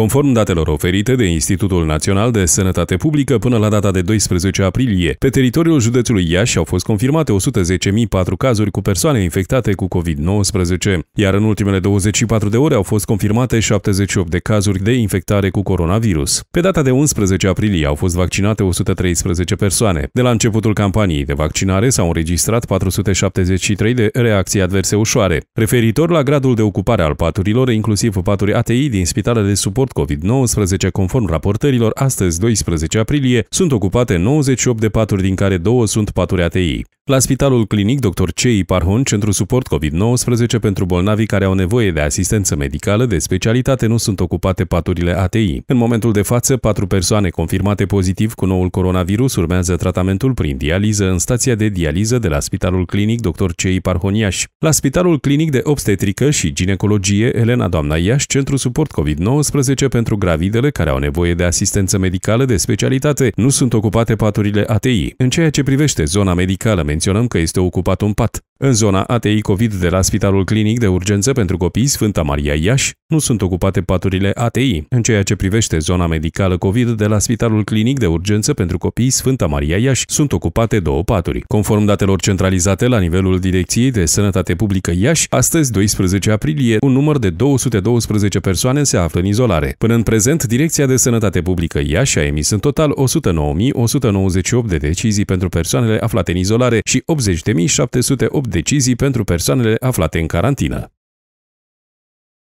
Conform datelor oferite de Institutul Național de Sănătate Publică, până la data de 12 aprilie, pe teritoriul județului Iași au fost confirmate 110.004 cazuri cu persoane infectate cu COVID-19, iar în ultimele 24 de ore au fost confirmate 78 de cazuri de infectare cu coronavirus. Pe data de 11 aprilie au fost vaccinate 113 persoane. De la începutul campaniei de vaccinare s-au înregistrat 473 de reacții adverse ușoare. Referitor la gradul de ocupare al paturilor, inclusiv paturi ATI din spitalele de suport 8 COVID-19, conform raportărilor, astăzi 12 aprilie, sunt ocupate 98 de paturi, din care două sunt paturi ATI. La Spitalul Clinic Dr. Cei Parhon, Centrul Suport COVID-19 pentru bolnavii care au nevoie de asistență medicală de specialitate nu sunt ocupate paturile ATI. În momentul de față, patru persoane confirmate pozitiv cu noul coronavirus urmează tratamentul prin dializă în stația de dializă de la Spitalul Clinic Dr. Cei Parhon Iași. La Spitalul Clinic de Obstetrică și Ginecologie Elena Doamna Iași, Centrul Suport COVID-19 pentru gravidele care au nevoie de asistență medicală de specialitate nu sunt ocupate paturile ATI. În ceea ce privește zona medicală menționăm că este ocupat un pat. În zona ATI COVID de la Spitalul Clinic de Urgență pentru Copii Sfânta Maria Iași nu sunt ocupate paturile ATI. În ceea ce privește zona medicală COVID de la Spitalul Clinic de Urgență pentru Copii Sfânta Maria Iași sunt ocupate două paturi. Conform datelor centralizate la nivelul Direcției de Sănătate Publică Iași, astăzi, 12 aprilie, un număr de 212 persoane se află în izolare. Până în prezent, Direcția de Sănătate Publică Iași a emis în total 109.198 de decizii pentru persoanele aflate în izolare, și 80.708 decizii pentru persoanele aflate în carantină.